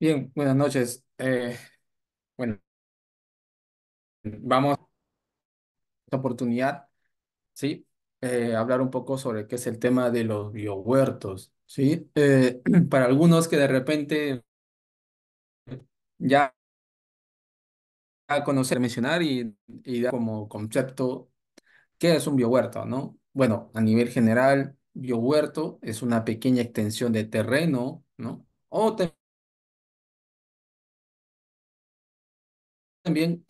Bien, buenas noches. Eh, bueno, vamos a esta oportunidad, ¿sí? Eh, hablar un poco sobre qué es el tema de los biohuertos, ¿sí? Eh, para algunos que de repente ya conocer, mencionar y, dar como concepto qué es un biohuerto, ¿no? Bueno, a nivel general, biohuerto es una pequeña extensión de terreno, ¿no? O también,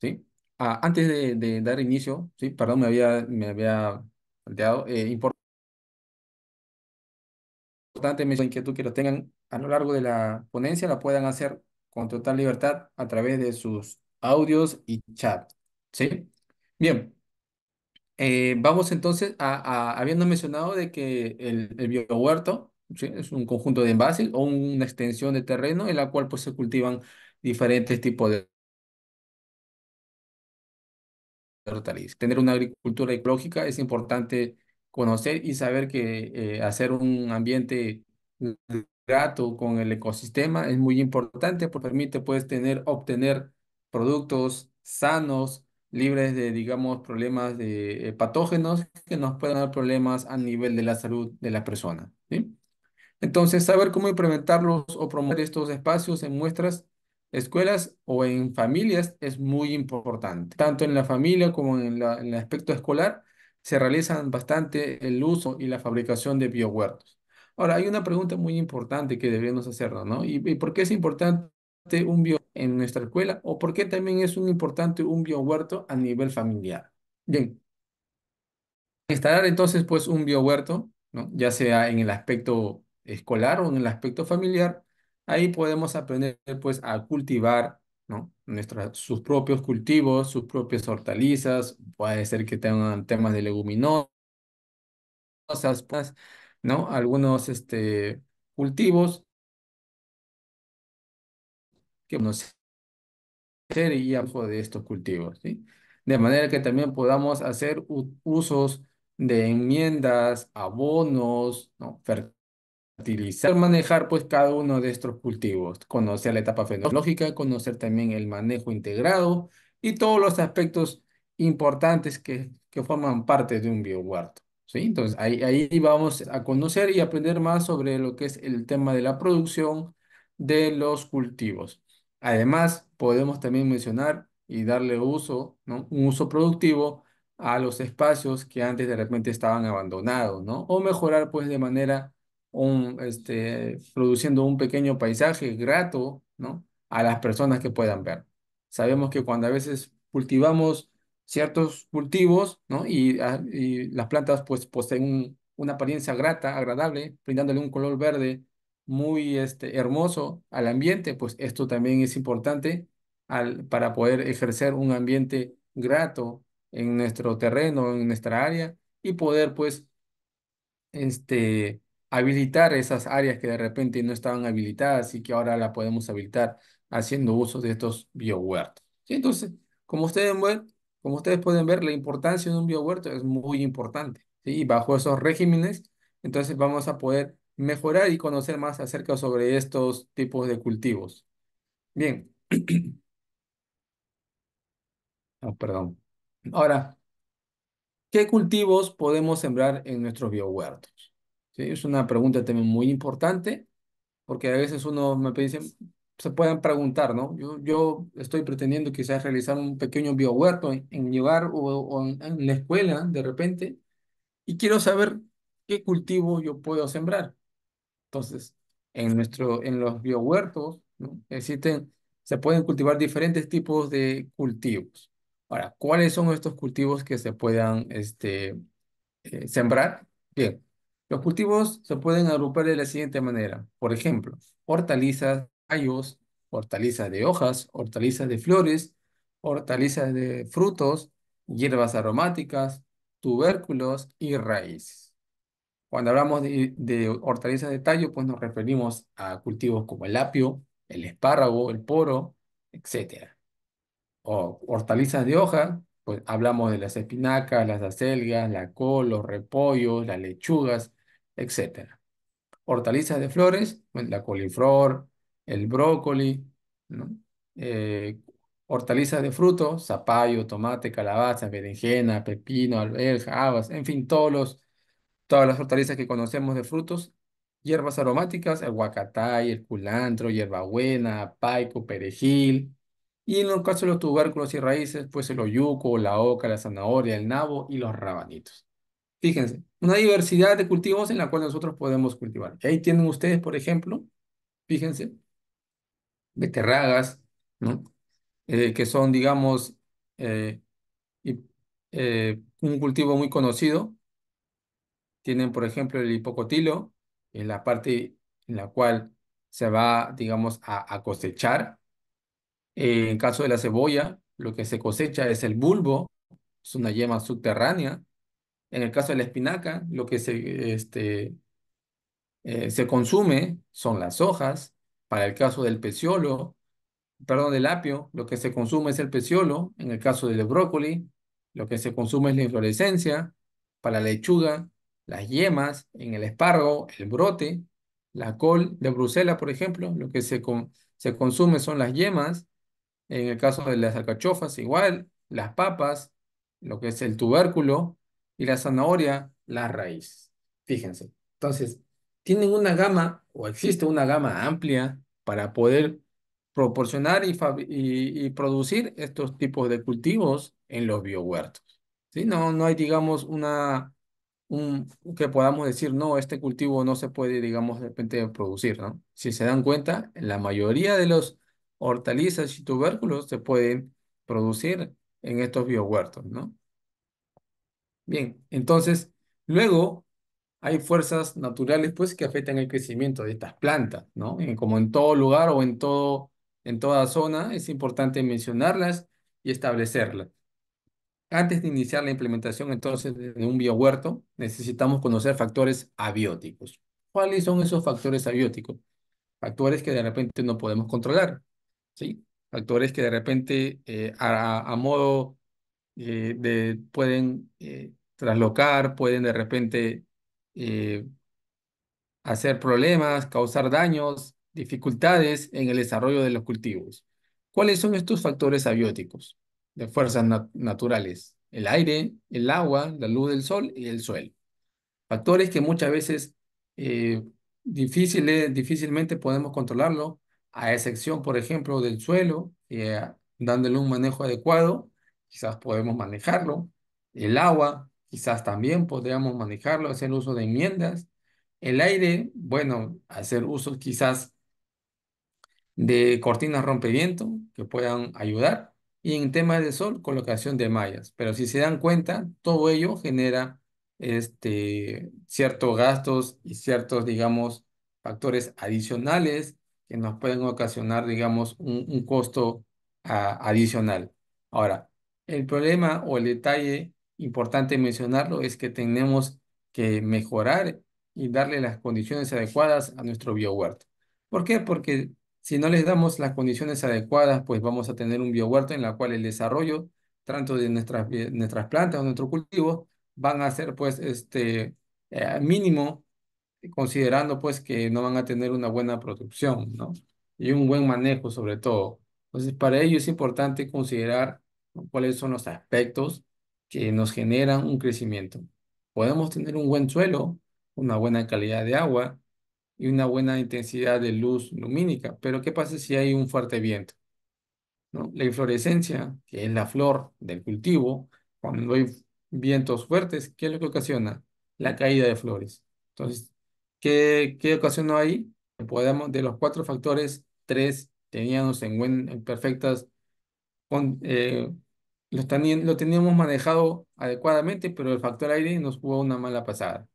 ¿sí? Ah, antes de, dar inicio, ¿sí? Perdón, me había, me había planteado, eh, importante mencionar inquietud que lo tengan a lo largo de la ponencia, la puedan hacer con total libertad a través de sus audios y chat, ¿sí? Bien, eh, vamos entonces a, habiendo mencionado de que el, el biohuerto es un conjunto de envases o una extensión de terreno en la cual pues, se cultivan diferentes tipos de hortalizas. Tener una agricultura ecológica es importante conocer y saber que eh, hacer un ambiente grato con el ecosistema es muy importante porque permite pues, tener, obtener productos sanos, libres de, digamos, problemas de eh, patógenos que nos puedan dar problemas a nivel de la salud de la persona. Entonces, saber cómo implementarlos o promover estos espacios en muestras, escuelas o en familias es muy importante. Tanto en la familia como en, el aspecto escolar, se realizan bastante el uso y la fabricación de biohuertos. Ahora, hay una pregunta muy importante que deberíamos hacernos, ¿no? ¿Y, por qué es importante un bio en nuestra escuela o por qué también es un importante un biohuerto a nivel familiar? Bien, instalar entonces pues un biohuerto, ¿no? ya sea en el aspecto escolar o en el aspecto familiar, ahí podemos aprender pues a cultivar ¿no? sus propios cultivos, sus propias hortalizas, puede ser que tengan temas de leguminosas, pues, ¿no? Algunos este, cultivos que nos y de estos cultivos, ¿sí? De manera que también podamos hacer usos de enmiendas, abonos, ¿no? utilizar, manejar pues cada uno de estos cultivos, conocer la etapa fenológica, conocer también el manejo integrado y todos los aspectos importantes que, que forman parte de un biohuerto. ¿sí? Entonces ahí, ahí vamos a conocer y aprender más sobre lo que es el tema de la producción de los cultivos. Además, podemos también mencionar y darle uso, ¿no? un uso productivo a los espacios que antes de repente estaban abandonados, ¿no? O mejorar pues de manera un, este, produciendo un pequeño paisaje grato, ¿no? A las personas que puedan ver. Sabemos que cuando a veces cultivamos ciertos cultivos, ¿no? Y, ah, las plantas pues poseen una apariencia grata, agradable, brindándole un color verde muy este, hermoso al ambiente, pues esto también es importante al, para poder ejercer un ambiente grato en nuestro terreno, en nuestra área y poder pues este, habilitar esas áreas que de repente no estaban habilitadas y que ahora la podemos habilitar haciendo uso de estos biohuertos. Entonces, como ustedes, como ustedes pueden ver, la importancia de un biohuerto es muy importante. Y bajo esos regímenes, entonces vamos a poder mejorar y conocer más acerca sobre estos tipos de cultivos. Bien. oh, perdón. Ahora, ¿qué cultivos podemos sembrar en nuestro biohuertos? Es una pregunta también muy importante, porque a veces uno me dice, se pueden preguntar, ¿no? Yo, yo estoy pretendiendo quizás realizar un pequeño biohuerto en, mi hogar o, en, la escuela de repente, y quiero saber qué cultivo yo puedo sembrar. Entonces, en, nuestro, en los biohuertos ¿no? existen, se pueden cultivar diferentes tipos de cultivos. Ahora, ¿cuáles son estos cultivos que se puedan este, eh, sembrar? Bien, los cultivos se pueden agrupar de la siguiente manera. Por ejemplo, hortalizas, tallos, hortalizas de hojas, hortalizas de flores, hortalizas de frutos, hierbas aromáticas, tubérculos y raíces. Cuando hablamos de, hortalizas de tallo, pues nos referimos a cultivos como el apio, el espárrago, el poro, etc. O hortalizas de hoja, pues hablamos de las espinacas, las acelgas, la col, los repollos, las lechugas, etc. Hortalizas de flores, la coliflor, el brócoli, eh, hortalizas de frutos, zapallo, tomate, calabaza, berenjena, pepino, alberga, habas, en fin, todos todas las hortalizas que conocemos de frutos, hierbas aromáticas, el huacatay, el culantro, hierbabuena, paico, perejil, y en el caso de los tubérculos y raíces, pues el oyuco, la oca, la zanahoria, el nabo y los rabanitos. Fíjense, una diversidad de cultivos en la cual nosotros podemos cultivar. Ahí tienen ustedes, por ejemplo, fíjense, beterragas, ¿no? Eh, que son, digamos, eh, eh, un cultivo muy conocido. Tienen, por ejemplo, el hipocotilo, en la parte en la cual se va, digamos, a cosechar. en caso de la cebolla, lo que se cosecha es el bulbo, es una yema subterránea, en el caso de la espinaca, lo que este, eh, se, consume son las hojas. Para el caso del peciolo, perdón, del apio, lo que se consume es el peciolo. En el caso del brócoli, lo que se consume es la inflorescencia. Para la lechuga, las yemas, en el espargo, el brote, la col de Bruselas, por ejemplo, lo que se, se consume son las yemas. En el caso de las alcachofas, igual, las papas, lo que es el tubérculo, y la zanahoria, la raíz. Fíjense. Entonces, tienen una gama o existe una gama amplia para poder proporcionar y, producir estos tipos de cultivos en los biohuertos. ¿Sí? No, no hay, digamos, una, un, que podamos decir, no, este cultivo no se puede, digamos, de repente producir, ¿no? Si se dan cuenta, la mayoría de los hortalizas y tubérculos se pueden producir en estos biohuertos, ¿no? Bien, entonces, luego hay fuerzas naturales pues que afectan el crecimiento de estas plantas, ¿no? como en todo lugar o en, todo, en toda zona, es importante mencionarlas y establecerlas. Antes de iniciar la implementación entonces de un biohuerto, necesitamos conocer factores abióticos. ¿Cuáles son esos factores abióticos? Factores que de repente no podemos controlar, ¿sí? Factores que de repente eh, a modo eh, pueden eh, traslocar, pueden de repente eh, hacer problemas, causar daños, dificultades en el desarrollo de los cultivos. ¿Cuáles son estos factores abióticos de fuerzas naturales? El aire, el agua, la luz del sol y el suelo. Factores que muchas veces difícilmente podemos controlarlo, a excepción, por ejemplo, del suelo, dándole un manejo adecuado quizás podemos manejarlo. El agua, quizás también podríamos manejarlo, hacer uso de enmiendas. El aire, bueno, hacer uso quizás de cortinas rompeviento que puedan ayudar. Y en tema de sol, colocación de mallas. Pero si se dan cuenta, todo ello genera este, ciertos gastos y ciertos, digamos, factores adicionales que nos pueden ocasionar, digamos, un, costo ah, adicional. Ahora, el problema o el detalle importante mencionarlo es que tenemos que mejorar y darle las condiciones adecuadas a nuestro biohuerto. ¿Por qué? Porque si no les damos las condiciones adecuadas, pues vamos a tener un biohuerto en la cual el desarrollo tanto de nuestras, eh, nuestras plantas o nuestro cultivo, van a ser pues este eh, mínimo considerando pues que no van a tener una buena producción, ¿no? Y un buen manejo sobre todo. Entonces, para ello es importante considerar cuáles son los aspectos que nos generan un crecimiento. Podemos tener un buen suelo, una buena calidad de agua y una buena intensidad de luz lumínica, pero ¿qué pasa si hay un fuerte viento? ¿No? La inflorescencia, que es la flor del cultivo, cuando hay vientos fuertes, ¿qué es lo que ocasiona? La caída de flores. Entonces, ¿qué, qué ocasionó ahí? Podemos, de los cuatro factores, tres teníamos en, buen, perfectas con, eh, lo, lo teníamos manejado adecuadamente, pero el factor aire nos jugó una mala pasada.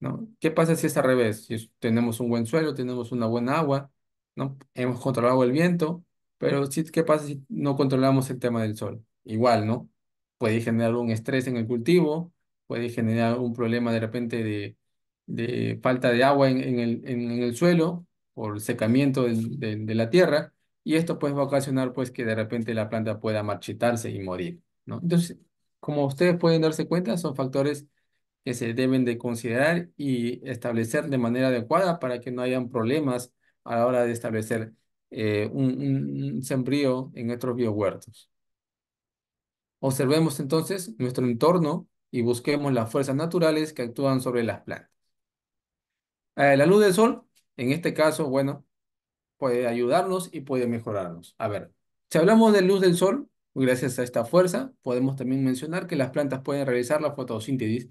¿no? ¿Qué pasa si es al revés? Si tenemos un buen suelo, tenemos una buena agua, ¿no? hemos controlado el viento, pero ¿qué pasa si no controlamos el tema del sol? Igual, ¿no? Puede generar un estrés en el cultivo, puede generar un problema de repente de, de falta de agua en, el, en, el suelo por secamiento de, de, de la tierra y esto puede va a ocasionar pues que de repente la planta pueda marchitarse y morir, Entonces, como ustedes pueden darse cuenta, son factores que se deben de considerar y establecer de manera adecuada para que no hayan problemas a la hora de establecer eh, un, sembrío en nuestros biohuertos. Observemos entonces nuestro entorno y busquemos las fuerzas naturales que actúan sobre las plantas. Eh, la luz del sol, en este caso, bueno, puede ayudarnos y puede mejorarnos. A ver, si hablamos de luz del sol, gracias a esta fuerza, podemos también mencionar que las plantas pueden realizar la fotosíntesis.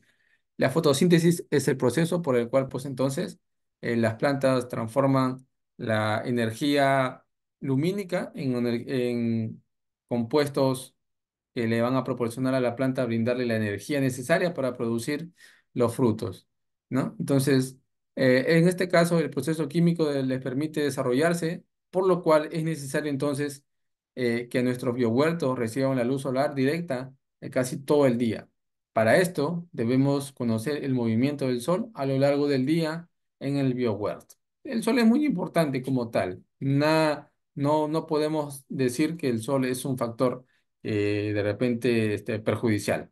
La fotosíntesis es el proceso por el cual, pues entonces, eh, las plantas transforman la energía lumínica en, compuestos que le van a proporcionar a la planta, brindarle la energía necesaria para producir los frutos, ¿no? Entonces, eh, en este caso, el proceso químico les permite desarrollarse, por lo cual es necesario entonces eh, que nuestros biohuertos reciban la luz solar directa eh, casi todo el día. Para esto, debemos conocer el movimiento del sol a lo largo del día en el biohuerto. El sol es muy importante como tal. no, no podemos decir que el sol es un factor de repente este, perjudicial.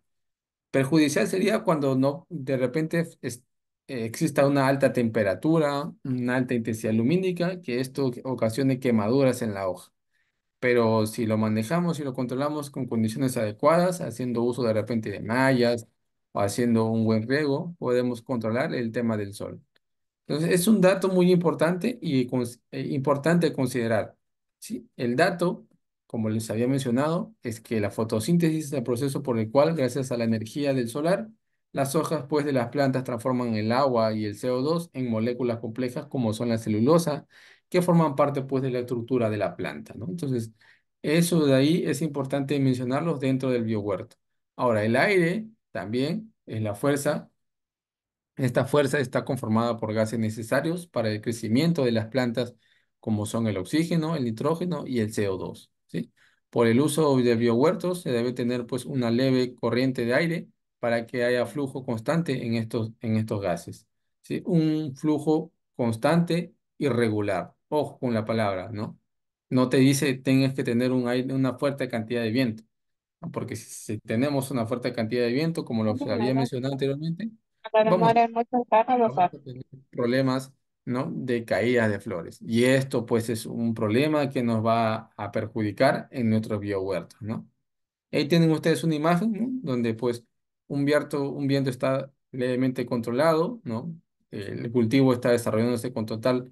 Perjudicial sería cuando no, de repente eh, exista una alta temperatura, una alta intensidad lumínica, que esto ocasione quemaduras en la hoja. Pero si lo manejamos y lo controlamos con condiciones adecuadas, haciendo uso de repente de mallas o haciendo un buen riego, podemos controlar el tema del sol. Entonces, es un dato muy importante y eh, importante considerar. ¿sí? El dato, como les había mencionado, es que la fotosíntesis es el proceso por el cual, gracias a la energía del solar, las hojas pues, de las plantas transforman el agua y el CO2 en moléculas complejas como son la celulosa, que forman parte pues, de la estructura de la planta. Entonces, eso de ahí es importante mencionarlos dentro del biohuerto. Ahora, el aire también es la fuerza. Esta fuerza está conformada por gases necesarios para el crecimiento de las plantas, como son el oxígeno, el nitrógeno y el CO2. ¿sí? Por el uso de biohuertos se debe tener pues, una leve corriente de aire para que haya flujo constante en estos, en estos gases. ¿sí? Un flujo constante y regular. Ojo con la palabra, ¿no? No te dice tengas que tener un una fuerte cantidad de viento, porque si, tenemos una fuerte cantidad de viento, como lo había mencionado anteriormente, vamos, a tener problemas ¿no? de caída de flores. Y esto pues es un problema que nos va a perjudicar en nuestros biohuertos, ¿no? Ahí tienen ustedes una imagen, Donde pues un viento, un viento está levemente controlado, ¿no? El cultivo está desarrollándose con total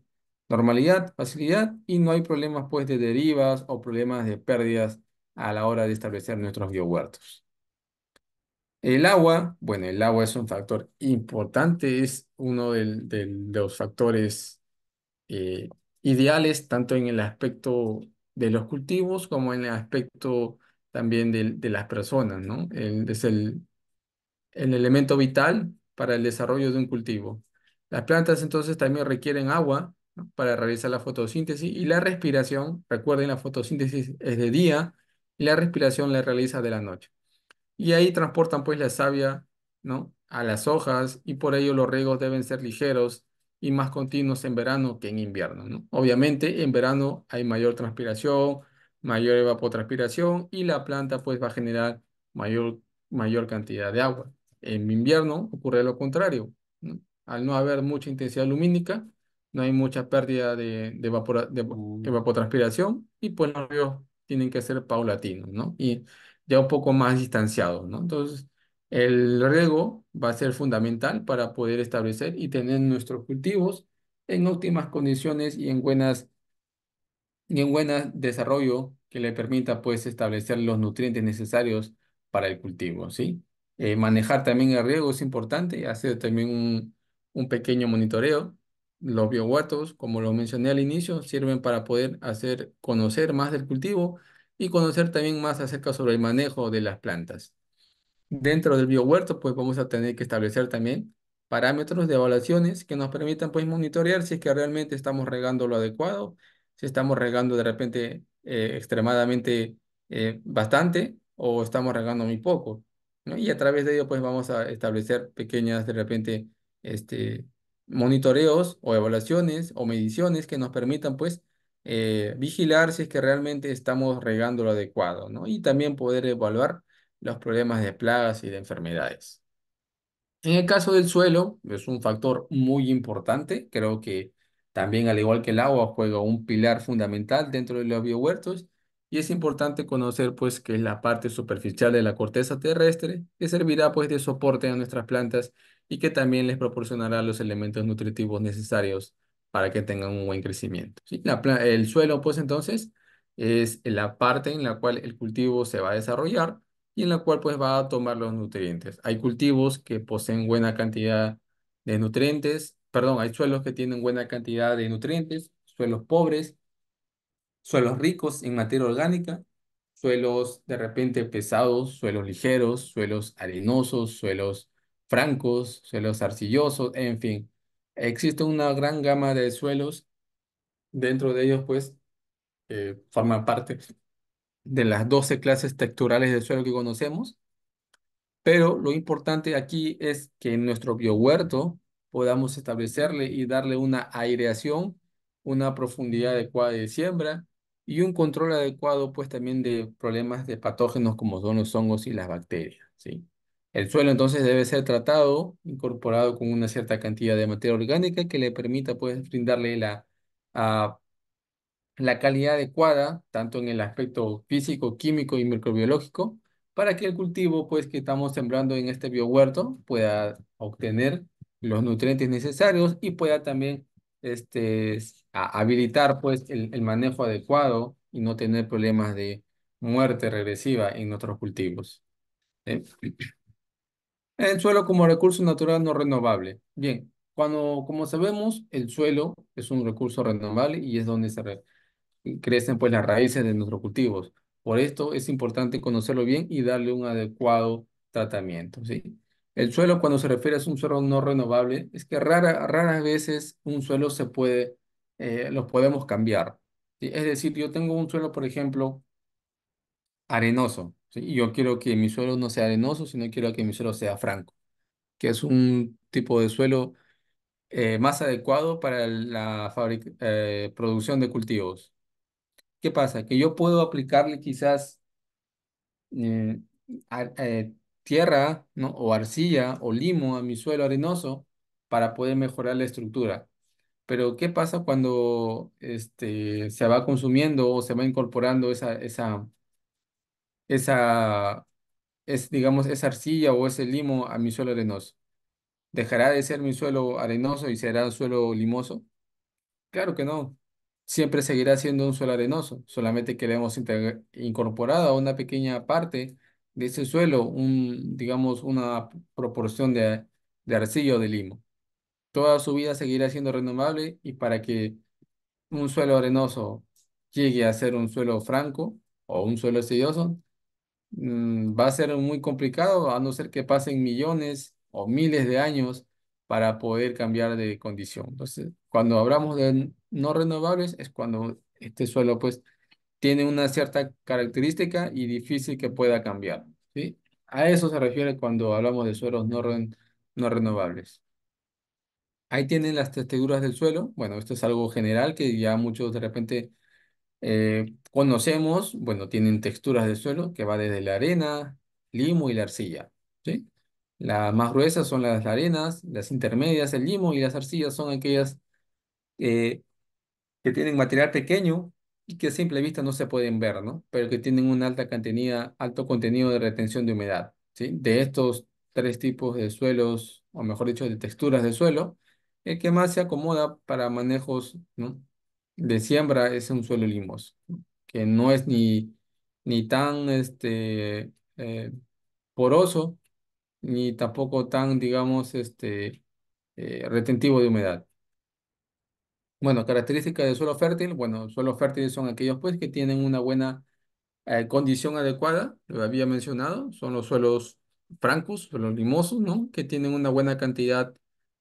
normalidad, facilidad y no hay problemas pues de derivas o problemas de pérdidas a la hora de establecer nuestros biohuertos. El agua, bueno, el agua es un factor importante, es uno de los factores eh, ideales, tanto en el aspecto de los cultivos como en el aspecto también de, las personas, ¿no? es el, el elemento vital para el desarrollo de un cultivo. Las plantas entonces también requieren agua para realizar la fotosíntesis y la respiración, recuerden la fotosíntesis es de día y la respiración la realiza de la noche. Y ahí transportan pues la savia ¿no? a las hojas y por ello los riegos deben ser ligeros y más continuos en verano que en invierno. Obviamente en verano hay mayor transpiración, mayor evapotranspiración y la planta pues va a generar mayor, mayor cantidad de agua. En invierno ocurre lo contrario. Al no haber mucha intensidad lumínica, no hay mucha pérdida de, de, mm. evapotranspiración y pues los ríos tienen que ser paulatinos, ¿no? Y ya un poco más distanciados, ¿no? Entonces, el riego va a ser fundamental para poder establecer y tener nuestros cultivos en óptimas condiciones y en buenas y en buen desarrollo que le permita pues establecer los nutrientes necesarios para el cultivo, ¿sí? Eh, manejar también el riego es importante, hacer también un, pequeño monitoreo. Los biohuertos, como lo mencioné al inicio, sirven para poder hacer conocer más del cultivo y conocer también más acerca sobre el manejo de las plantas. Dentro del biohuerto, pues vamos a tener que establecer también parámetros de evaluaciones que nos permitan pues monitorear si es que realmente estamos regando lo adecuado, si estamos regando de repente eh, extremadamente eh, bastante o estamos regando muy poco. Y a través de ello, pues vamos a establecer pequeñas, de repente, este, monitoreos o evaluaciones o mediciones que nos permitan, pues, eh, vigilar si es que realmente estamos regando lo adecuado, ¿no? Y también poder evaluar los problemas de plagas y de enfermedades. En el caso del suelo, es un factor muy importante, creo que también al igual que el agua juega un pilar fundamental dentro de los biohuertos y es importante conocer pues que es la parte superficial de la corteza terrestre que servirá pues de soporte a nuestras plantas y que también les proporcionará los elementos nutritivos necesarios para que tengan un buen crecimiento. el suelo pues entonces es la parte en la cual el cultivo se va a desarrollar y en la cual pues va a tomar los nutrientes. Hay cultivos que poseen buena cantidad de nutrientes, perdón, hay suelos que tienen buena cantidad de nutrientes, suelos pobres, suelos ricos en materia orgánica, suelos de repente pesados, suelos ligeros, suelos arenosos, suelos francos, suelos arcillosos, en fin. Existe una gran gama de suelos, dentro de ellos pues eh, forman parte de las 12 clases texturales de suelo que conocemos, pero lo importante aquí es que en nuestro biohuerto podamos establecerle y darle una aireación, una profundidad adecuada de siembra, y un control adecuado pues también de problemas de patógenos como son los hongos y las bacterias, ¿sí? El suelo entonces debe ser tratado, incorporado con una cierta cantidad de materia orgánica que le permita pues brindarle la, ah, la calidad adecuada, tanto en el aspecto físico, químico y microbiológico, para que el cultivo pues que estamos sembrando en este biohuerto pueda obtener los nutrientes necesarios y pueda también este, a habilitar pues el, manejo adecuado y no tener problemas de muerte regresiva en nuestros cultivos. ¿eh? El suelo como recurso natural no renovable. Bien, cuando, como sabemos, el suelo es un recurso renovable y es donde se crecen pues las raíces de nuestros cultivos. Por esto es importante conocerlo bien y darle un adecuado tratamiento, ¿sí? El suelo, cuando se refiere a un suelo no renovable, es que rara, raras veces un suelo se puede eh, los podemos cambiar. Es decir, yo tengo un suelo, por ejemplo, arenoso. Y yo quiero que mi suelo no sea arenoso, sino quiero que mi suelo sea franco, que es un tipo de suelo eh, más adecuado para la eh, producción de cultivos. ¿Qué pasa? Que yo puedo aplicarle quizás tierra ¿no? o arcilla o limo a mi suelo arenoso para poder mejorar la estructura. Pero, ¿qué pasa cuando este, se va consumiendo o se va incorporando esa, esa, esa, es, digamos, esa arcilla o ese limo a mi suelo arenoso? ¿Dejará de ser mi suelo arenoso y será un suelo limoso? Claro que no. Siempre seguirá siendo un suelo arenoso, solamente queremos incorporar hemos una pequeña parte de ese suelo, un, digamos, una proporción de, de arcilla o de limo toda su vida seguirá siendo renovable y para que un suelo arenoso llegue a ser un suelo franco o un suelo sedioso, mm, va a ser muy complicado, a no ser que pasen millones o miles de años para poder cambiar de condición. Entonces, cuando hablamos de no renovables es cuando este suelo pues tiene una cierta característica y difícil que pueda cambiar. ¿sí? A eso se refiere cuando hablamos de suelos no renovables. Ahí tienen las texturas del suelo. Bueno, esto es algo general que ya muchos de repente eh, conocemos. Bueno, tienen texturas del suelo que va desde la arena, limo y la arcilla. ¿sí? Las más gruesas son las arenas, las intermedias el limo y las arcillas son aquellas eh, que tienen material pequeño y que a simple vista no se pueden ver, ¿no? Pero que tienen un alta alto contenido de retención de humedad. ¿sí? De estos tres tipos de suelos, o mejor dicho, de texturas del suelo, el que más se acomoda para manejos de siembra es un suelo limoso, que no es ni, ni tan este, eh, poroso, ni tampoco tan, digamos, este, eh, retentivo de humedad. Bueno, características de suelo fértil. Bueno, suelos fértiles son aquellos pues que tienen una buena eh, condición adecuada, lo había mencionado, son los suelos francos, los limosos, ¿no? Que tienen una buena cantidad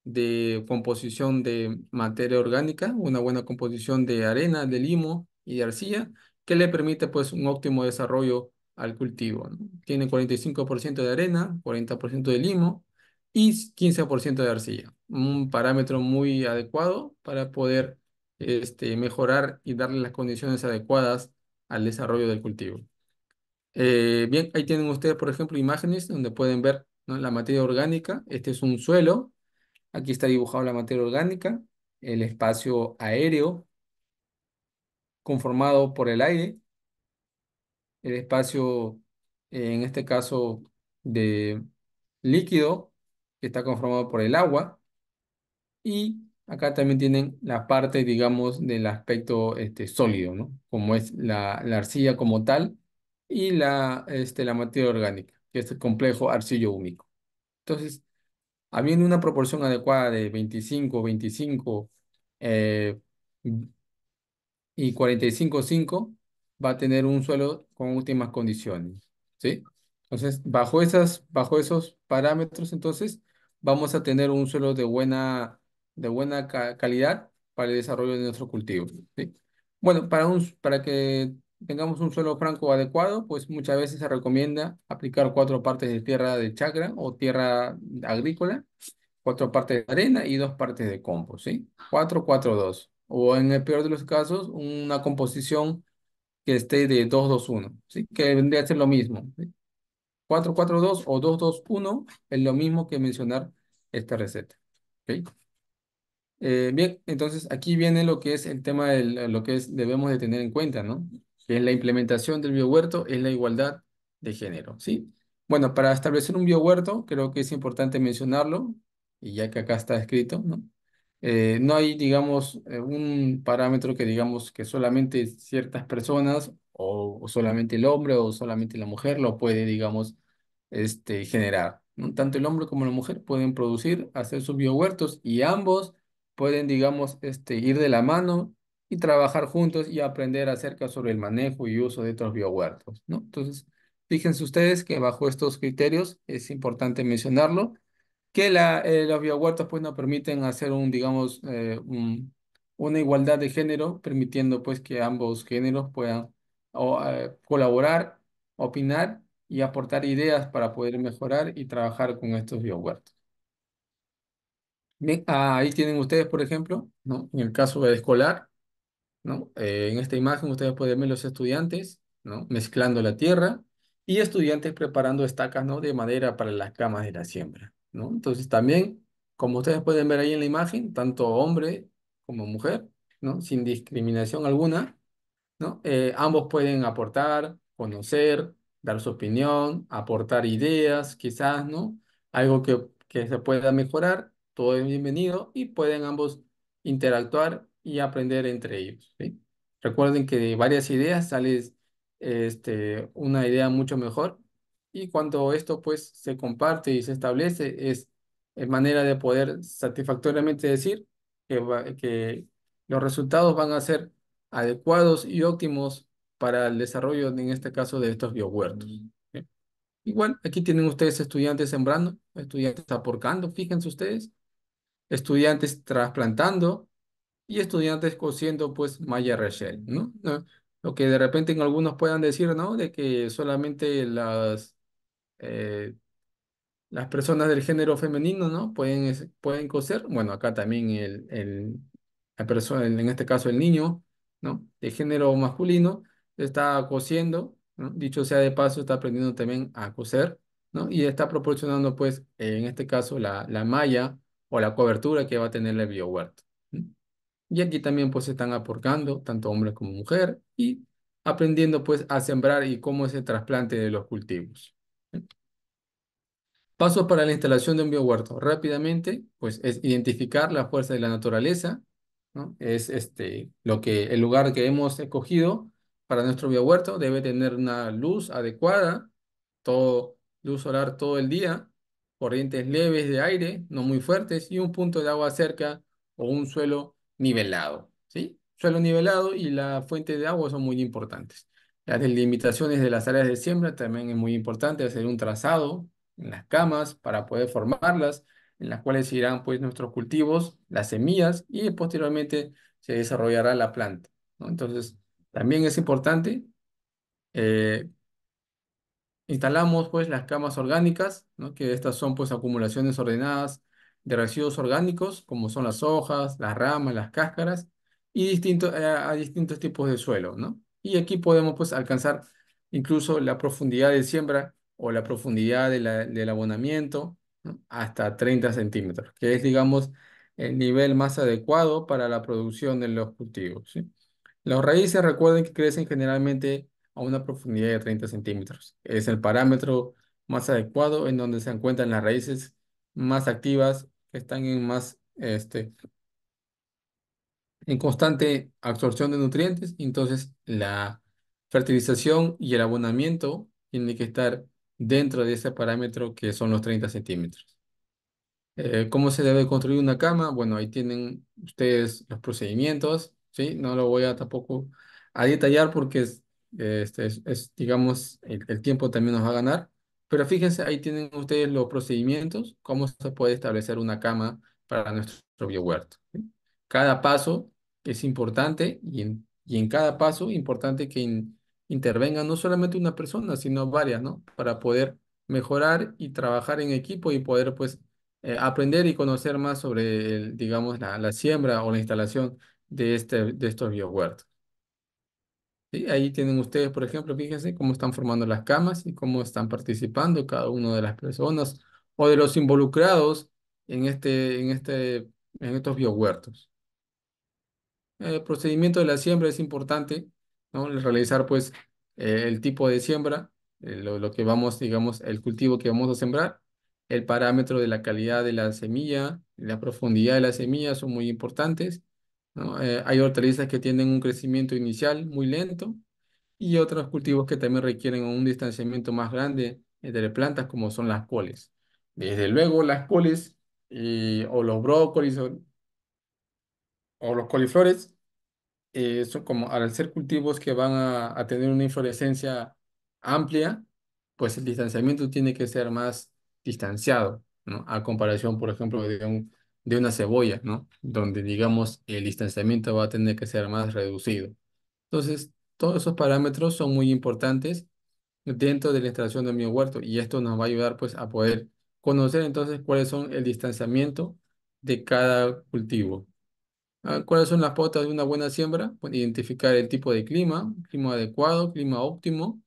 de composición de materia orgánica, una buena composición de arena, de limo y de arcilla, que le permite pues un óptimo desarrollo al cultivo. Tiene 45% de arena, 40% de limo y 15% de arcilla. Un parámetro muy adecuado para poder este, mejorar y darle las condiciones adecuadas al desarrollo del cultivo. Eh, bien, ahí tienen ustedes, por ejemplo, imágenes donde pueden ver la materia orgánica. Este es un suelo Aquí está dibujado la materia orgánica, el espacio aéreo conformado por el aire, el espacio, eh, en este caso, de líquido, que está conformado por el agua, y acá también tienen la parte, digamos, del aspecto este, sólido, ¿no? Como es la, arcilla como tal y la, este, la materia orgánica, que es el complejo arcillo único. Entonces, habiendo una proporción adecuada de 25, 25 eh, y 45, 5, va a tener un suelo con últimas condiciones, ¿sí? Entonces, bajo, esas, bajo esos parámetros, entonces, vamos a tener un suelo de buena, de buena calidad para el desarrollo de nuestro cultivo, ¿sí? Bueno, para, un, para que tengamos un suelo franco adecuado, pues muchas veces se recomienda aplicar cuatro partes de tierra de chacra o tierra agrícola, cuatro partes de arena y dos partes de compost, ¿sí? 4, 4, 2. O en el peor de los casos, una composición que esté de 2, 2, 1, ¿sí? Que vendría a ser lo mismo. ¿sí? 4, 4, 2 o 2, 2, 1 es lo mismo que mencionar esta receta, ¿ok? Eh, bien, entonces aquí viene lo que es el tema de lo que es, debemos de tener en cuenta, ¿no? que es la implementación del biohuerto, es la igualdad de género, ¿sí? Bueno, para establecer un biohuerto, creo que es importante mencionarlo, y ya que acá está escrito, ¿no? Eh, no hay, digamos, eh, un parámetro que digamos que solamente ciertas personas o, solamente el hombre o solamente la mujer lo puede, digamos, este, generar. Tanto el hombre como la mujer pueden producir, hacer sus biohuertos y ambos pueden, digamos, este, ir de la mano y trabajar juntos y aprender acerca sobre el manejo y uso de estos biohuertos, ¿no? Entonces, fíjense ustedes que bajo estos criterios es importante mencionarlo, que la, eh, los biohuertos pues nos permiten hacer un, digamos, eh, una igualdad de género, permitiendo pues que ambos géneros puedan eh, colaborar, opinar y aportar ideas para poder mejorar y trabajar con estos biohuertos. Ah, ahí tienen ustedes, por ejemplo, ¿no? en el caso de escolar, ¿no? Eh, en esta imagen ustedes pueden ver los estudiantes, ¿no? Mezclando la tierra y estudiantes preparando estacas, ¿no? De madera para las camas de la siembra, ¿no? Entonces también, como ustedes pueden ver ahí en la imagen, tanto hombre como mujer, ¿no? Sin discriminación alguna, ¿no? Eh, ambos pueden aportar, conocer, dar su opinión, aportar ideas, quizás, ¿no? Algo que, que se pueda mejorar, todo es bienvenido y pueden ambos interactuar y aprender entre ellos. Recuerden que de varias ideas sale este, una idea mucho mejor y cuando esto pues se comparte y se establece es, manera de poder satisfactoriamente decir que, los resultados van a ser adecuados y óptimos para el desarrollo, en este caso, de estos biohuertos. Igual, mm. aquí tienen ustedes estudiantes sembrando, estudiantes aporcando, fíjense ustedes, estudiantes trasplantando, y estudiantes cosiendo, pues malla Rachel, ¿no? Ah, lo que de repente en algunos puedan decir, ¿no? De que solamente las, eh, las personas del género femenino, ¿no? Pueden, pueden coser. Bueno, acá también el, la persona, en este caso el niño, ¿no? De género masculino, está cosiendo, ¿no? Dicho sea de paso, está aprendiendo también a coser, ¿no? Y está proporcionando, pues, en este caso, la, la malla o la cobertura que va a tener el biohuerto. Y aquí también pues están aportando tanto hombres como mujer y aprendiendo pues a sembrar y cómo es el trasplante de los cultivos. Paso para la instalación de un biohuerto. Rápidamente, pues es identificar la fuerza de la naturaleza, Es este, lo que, el lugar que hemos escogido para nuestro biohuerto debe tener una luz adecuada, todo, luz solar todo el día, corrientes leves de aire, no muy fuertes, y un punto de agua cerca o un suelo nivelado, ¿sí? Suelo nivelado y la fuente de agua son muy importantes. Las delimitaciones de las áreas de siembra también es muy importante hacer un trazado en las camas para poder formarlas, en las cuales irán pues nuestros cultivos, las semillas y posteriormente se desarrollará la planta, Entonces, también es importante eh, instalamos pues las camas orgánicas, ¿no? que estas son pues acumulaciones ordenadas de residuos orgánicos, como son las hojas, las ramas, las cáscaras, y eh, a distintos tipos de suelo, ¿no? Y aquí podemos pues alcanzar incluso la profundidad de siembra o la profundidad del abonamiento hasta 30 centímetros, que es, digamos, el nivel más adecuado para la producción de los cultivos. Las raíces, recuerden que crecen generalmente a una profundidad de 30 centímetros. Es el parámetro más adecuado en donde se encuentran las raíces más activas están en más, este, en constante absorción de nutrientes, entonces la fertilización y el abonamiento tienen que estar dentro de ese parámetro que son los 30 centímetros. Eh, ¿Cómo se debe construir una cama? Bueno, ahí tienen ustedes los procedimientos, ¿sí? No lo voy a tampoco a detallar porque este, es, digamos, el tiempo también nos va a ganar. Pero fíjense, ahí tienen ustedes los procedimientos, cómo se puede establecer una cama para nuestro biohuerto. Cada paso es importante y en, y en cada paso es importante que intervenga no solamente una persona, sino varias, ¿no? Para poder mejorar y trabajar en equipo y poder, pues, eh, aprender y conocer más sobre, digamos, la, siembra o la instalación de, este, de estos biohuertos ahí tienen ustedes, por ejemplo, fíjense cómo están formando las camas y cómo están participando cada una de las personas o de los involucrados en, este, en, este, en estos biohuertos. El procedimiento de la siembra es importante, ¿no? realizar pues eh, el tipo de siembra, eh, lo, que vamos, digamos, el cultivo que vamos a sembrar, el parámetro de la calidad de la semilla, la profundidad de la semilla son muy importantes eh, hay hortalizas que tienen un crecimiento inicial muy lento y otros cultivos que también requieren un distanciamiento más grande entre plantas como son las coles. Desde luego las coles eh, o los brócolis o, los coliflores eh, son como al ser cultivos que van a, tener una inflorescencia amplia, pues el distanciamiento tiene que ser más distanciado, A comparación, por ejemplo, de un de una cebolla, ¿no? Donde, digamos, el distanciamiento va a tener que ser más reducido. Entonces, todos esos parámetros son muy importantes dentro de la instalación de mi huerto y esto nos va a ayudar, pues, a poder conocer entonces cuáles son el distanciamiento de cada cultivo. Ah, ¿Cuáles son las potas de una buena siembra? Identificar el tipo de clima, clima adecuado, clima óptimo,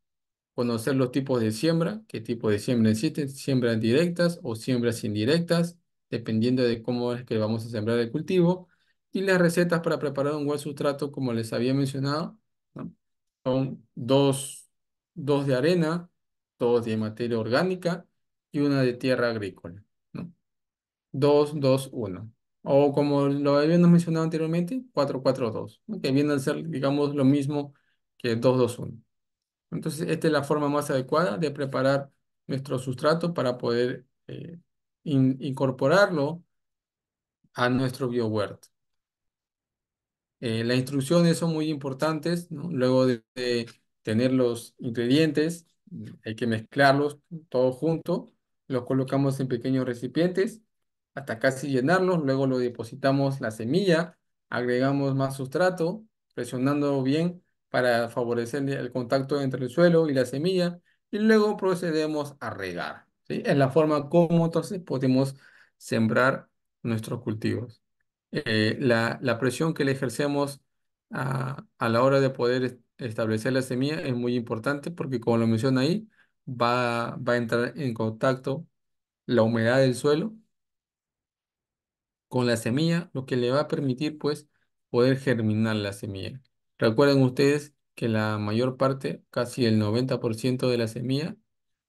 conocer los tipos de siembra, qué tipo de siembra existen, siembras directas o siembras indirectas, dependiendo de cómo es que vamos a sembrar el cultivo. Y las recetas para preparar un buen sustrato, como les había mencionado, son dos, dos de arena, dos de materia orgánica y una de tierra agrícola. ¿no? dos, 2, O como lo habíamos mencionado anteriormente, cuatro, cuatro, 2, que viene a ser, digamos, lo mismo que dos, dos, uno. Entonces, esta es la forma más adecuada de preparar nuestro sustrato para poder eh, incorporarlo a nuestro biohuert. Eh, las instrucciones son muy importantes, luego de, de, tener los ingredientes, hay que mezclarlos todos juntos, los colocamos en pequeños recipientes hasta casi llenarlos, luego lo depositamos la semilla, agregamos más sustrato, presionando bien para favorecer el contacto entre el suelo y la semilla, y luego procedemos a regar. Es la forma como entonces podemos sembrar nuestros cultivos. Eh, la, presión que le ejercemos a, la hora de poder establecer la semilla es muy importante porque, como lo menciona ahí, va, va a entrar en contacto la humedad del suelo con la semilla, lo que le va a permitir pues poder germinar la semilla. Recuerden ustedes que la mayor parte, casi el 90% de la semilla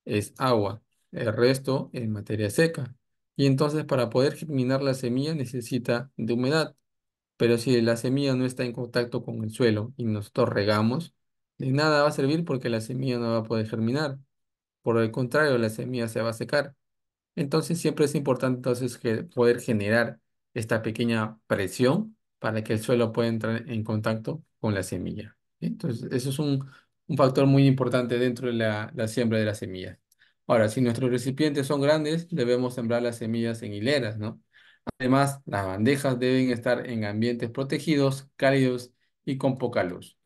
es agua el resto en materia seca. Y entonces para poder germinar la semilla necesita de humedad. Pero si la semilla no está en contacto con el suelo y nosotros regamos, de nada va a servir porque la semilla no va a poder germinar. Por el contrario, la semilla se va a secar. Entonces siempre es importante entonces que poder generar esta pequeña presión para que el suelo pueda entrar en contacto con la semilla. Entonces, eso es un, factor muy importante dentro de la, la siembra de la semilla. Ahora, si nuestros recipientes son grandes, debemos sembrar las semillas en hileras, ¿no? Además, las bandejas deben estar en ambientes protegidos, cálidos y con poca luz.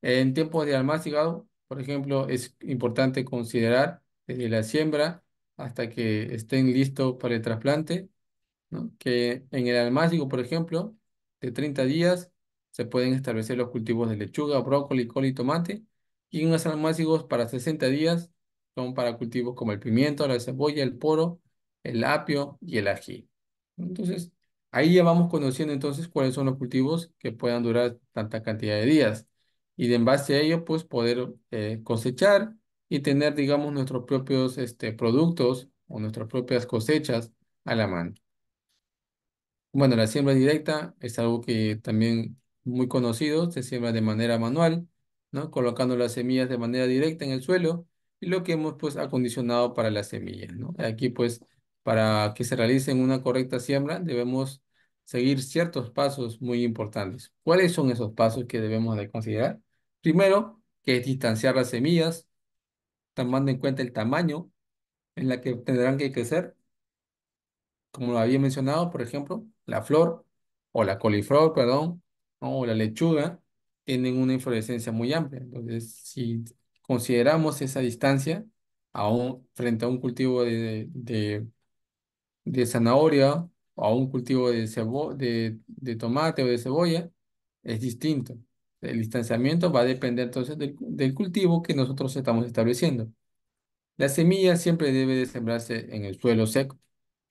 En tiempos de almacenado, por ejemplo, es importante considerar desde la siembra hasta que estén listos para el trasplante, que en el almacigo, por ejemplo, de 30 días se pueden establecer los cultivos de lechuga, brócoli, col y tomate, y en los almácigos para 60 días son para cultivos como el pimiento, la cebolla, el poro, el apio y el ají. Entonces, ahí ya vamos conociendo entonces cuáles son los cultivos que puedan durar tanta cantidad de días. Y de en base a ello, pues poder eh, cosechar y tener, digamos, nuestros propios este, productos o nuestras propias cosechas a la mano. Bueno, la siembra directa es algo que también muy conocido, se siembra de manera manual, ¿no? colocando las semillas de manera directa en el suelo y lo que hemos pues acondicionado para las semillas, ¿no? Aquí pues para que se realice una correcta siembra debemos seguir ciertos pasos muy importantes. ¿Cuáles son esos pasos que debemos de considerar? Primero, que es distanciar las semillas, tomando en cuenta el tamaño en la que tendrán que crecer. Como lo había mencionado, por ejemplo, la flor o la coliflor, perdón, o la lechuga, tienen una inflorescencia muy amplia. Entonces, si consideramos esa distancia a frente a un cultivo de, de, zanahoria o a un cultivo de, de, tomate o de cebolla es distinto. El distanciamiento va a depender entonces del, cultivo que nosotros estamos estableciendo. La semilla siempre debe de sembrarse en el suelo seco.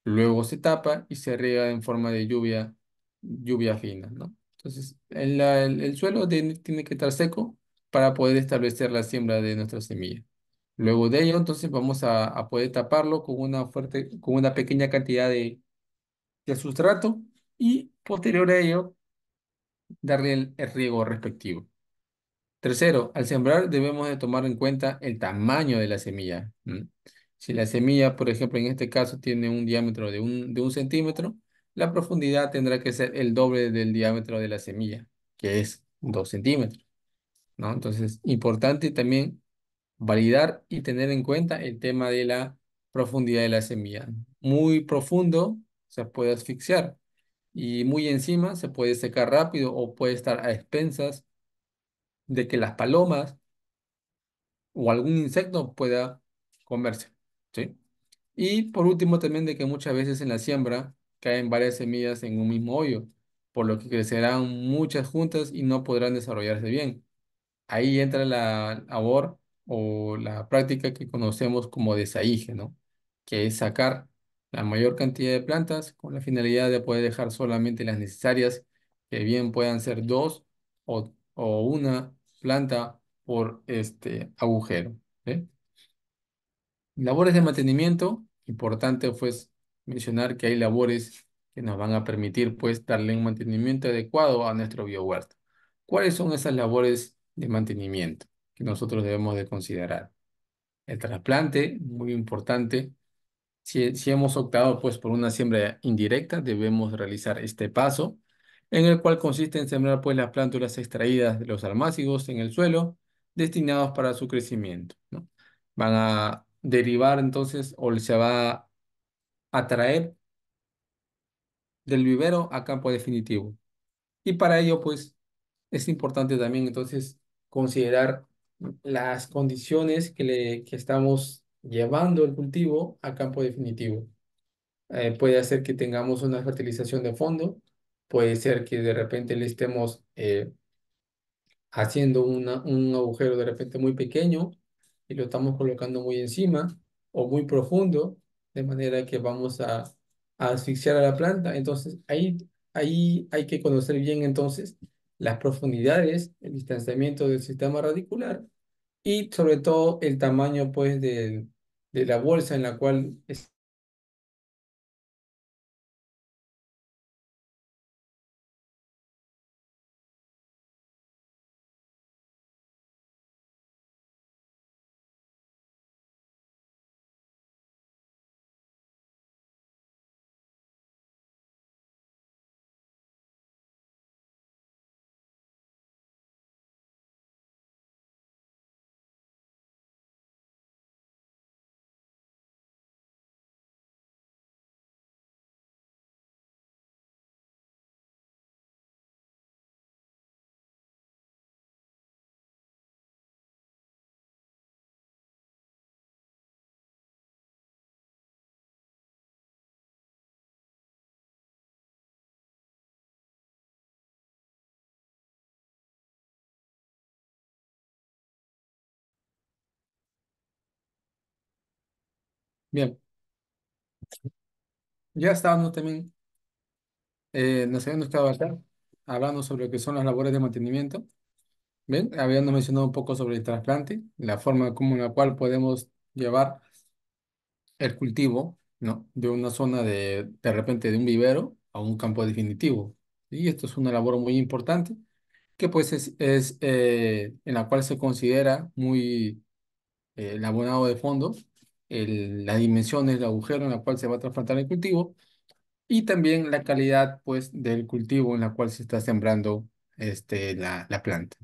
Luego se tapa y se riega en forma de lluvia, lluvia fina, ¿no? Entonces, el, suelo tiene que estar seco para poder establecer la siembra de nuestra semilla. Luego de ello, entonces vamos a, poder taparlo con una, fuerte, con una pequeña cantidad de, de sustrato y posterior a ello, darle el, riego respectivo. Tercero, al sembrar debemos de tomar en cuenta el tamaño de la semilla. Si la semilla, por ejemplo, en este caso tiene un diámetro de un, de un centímetro, la profundidad tendrá que ser el doble del diámetro de la semilla, que es dos centímetros. ¿no? Entonces, importante también validar y tener en cuenta el tema de la profundidad de la semilla. Muy profundo se puede asfixiar y muy encima se puede secar rápido o puede estar a expensas de que las palomas o algún insecto pueda comerse, Y por último también de que muchas veces en la siembra caen varias semillas en un mismo hoyo, por lo que crecerán muchas juntas y no podrán desarrollarse bien ahí entra la labor o la práctica que conocemos como desaíje, Que es sacar la mayor cantidad de plantas con la finalidad de poder dejar solamente las necesarias, que bien puedan ser dos o, una planta por este agujero. Labores de mantenimiento, importante pues mencionar que hay labores que nos van a permitir pues darle un mantenimiento adecuado a nuestro biohuerto. ¿Cuáles son esas labores de mantenimiento que nosotros debemos de considerar. El trasplante, muy importante. Si, hemos optado pues, por una siembra indirecta, debemos realizar este paso, en el cual consiste en sembrar pues, las plántulas extraídas de los almácigos en el suelo destinados para su crecimiento. ¿no? Van a derivar entonces o se va a traer del vivero a campo definitivo. Y para ello, pues, es importante también entonces considerar las condiciones que, le, estamos llevando el cultivo a campo definitivo. Eh, puede ser que tengamos una fertilización de fondo, puede ser que de repente le estemos eh, haciendo una, un agujero de repente muy pequeño y lo estamos colocando muy encima o muy profundo, de manera que vamos a, asfixiar a la planta. Entonces, ahí, ahí hay que conocer bien entonces las profundidades, el distanciamiento del sistema radicular y sobre todo el tamaño pues de, la bolsa en la cual Bien, ya estábamos también, eh, nos habíamos quedado acá hablando sobre lo que son las labores de mantenimiento. Bien, habíamos mencionado un poco sobre el trasplante, la forma como en la cual podemos llevar el cultivo, ¿no? De una zona de, de repente, de un vivero a un campo definitivo. Y esto es una labor muy importante que pues es, eh, en la cual se considera muy eh, el abonado de fondo la dimensión del agujero en la cual se va a trasplantar el cultivo y también la calidad pues del cultivo en la cual se está sembrando este, la, planta.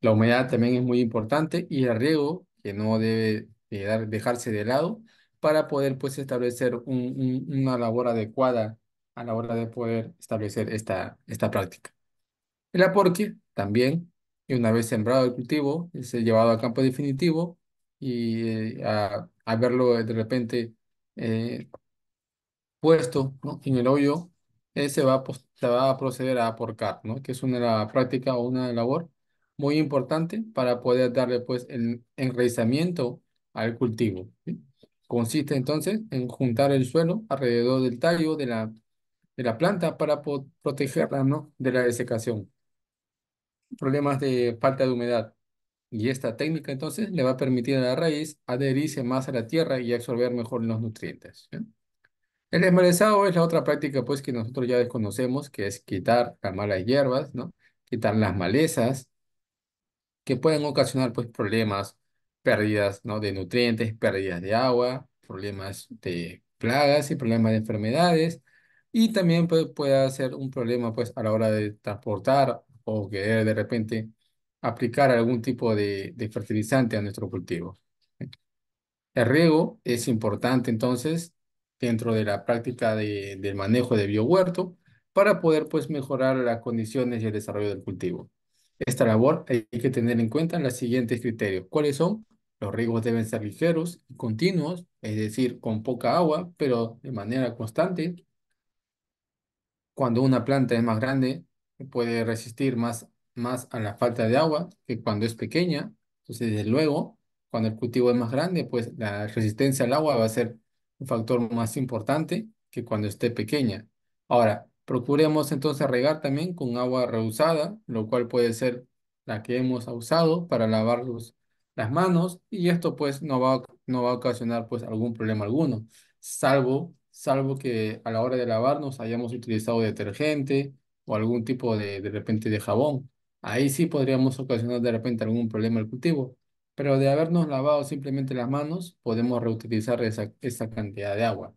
La humedad también es muy importante y el riego que no debe dejarse de lado para poder pues establecer una labor adecuada a la hora de poder establecer esta, esta práctica. El aporte también, y una vez sembrado el cultivo, es llevado al campo definitivo, y a, verlo de repente eh, puesto ¿no? en el hoyo, eh, se, va va a proceder a porcar ¿no? que es una práctica o una labor muy importante para poder darle pues el enraizamiento al cultivo. Consiste entonces en juntar el suelo alrededor del tallo de la, de la planta para protegerla ¿no? de la desecación. Problemas de falta de humedad. Y esta técnica entonces le va a permitir a la raíz adherirse más a la tierra y absorber mejor los nutrientes. El desmalezado es la otra práctica pues que nosotros ya desconocemos, que es quitar las malas hierbas, ¿no? quitar las malezas, que pueden ocasionar pues problemas, pérdidas ¿no? de nutrientes, pérdidas de agua, problemas de plagas y problemas de enfermedades. Y también pues, puede, ser un problema pues a la hora de transportar o que de repente aplicar algún tipo de, fertilizante a nuestro cultivo. El riego es importante entonces dentro de la práctica del manejo de biohuerto para poder pues mejorar las condiciones y el desarrollo del cultivo. Esta labor hay que tener en cuenta los siguientes criterios. ¿Cuáles son? Los riegos deben ser ligeros y continuos, es decir, con poca agua, pero de manera constante. Cuando una planta es más grande, puede resistir más más a la falta de agua que cuando es pequeña. Entonces, desde luego, cuando el cultivo es más grande, pues la resistencia al agua va a ser un factor más importante que cuando esté pequeña. Ahora, procuremos entonces regar también con agua reusada, lo cual puede ser la que hemos usado para lavar los, las manos y esto pues no va, no va a ocasionar pues algún problema alguno, salvo, salvo que a la hora de lavarnos hayamos utilizado detergente o algún tipo de, de repente de jabón. Ahí sí podríamos ocasionar de repente algún problema al cultivo, pero de habernos lavado simplemente las manos, podemos reutilizar esa, cantidad de agua.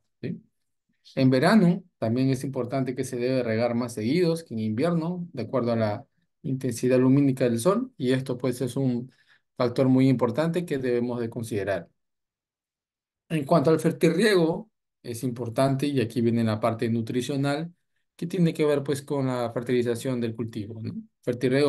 En verano también es importante que se debe regar más seguidos que en invierno, de acuerdo a la intensidad lumínica del sol, y esto pues es un factor muy importante que debemos de considerar. En cuanto al fertirriego, es importante, y aquí viene la parte nutricional, que tiene que ver pues con la fertilización del cultivo, ¿no?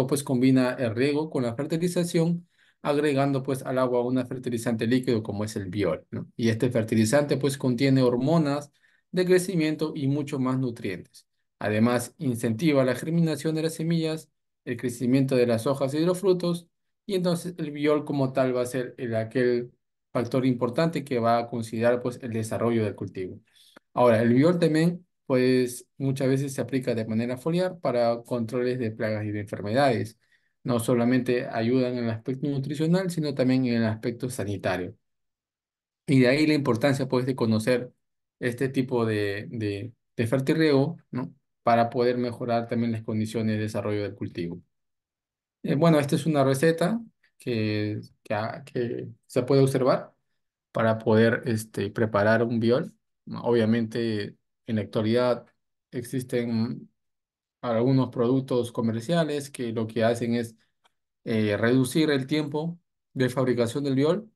pues combina el riego con la fertilización, agregando pues al agua un fertilizante líquido como es el biol, Y este fertilizante pues contiene hormonas de crecimiento y muchos más nutrientes. Además, incentiva la germinación de las semillas, el crecimiento de las hojas y de los frutos, y entonces el biol como tal va a ser el, aquel factor importante que va a considerar pues el desarrollo del cultivo. Ahora, el biol también pues muchas veces se aplica de manera foliar para controles de plagas y de enfermedades. No solamente ayudan en el aspecto nutricional, sino también en el aspecto sanitario. Y de ahí la importancia pues, de conocer este tipo de, de, ¿no? para poder mejorar también las condiciones de desarrollo del cultivo. Eh, bueno, esta es una receta que, ah, que, se puede observar para poder este, preparar un biol. Obviamente en la actualidad existen algunos productos comerciales que lo que hacen es eh, reducir el tiempo de fabricación del viol,